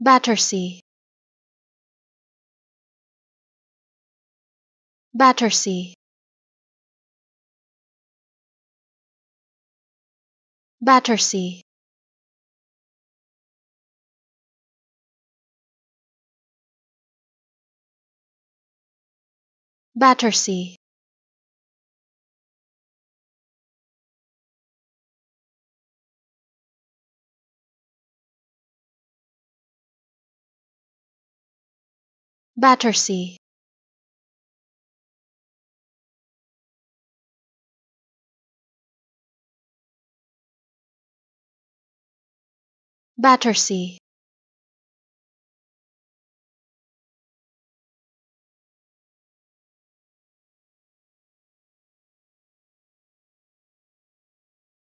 Battersea Battersea Battersea Battersea Battersea Battersea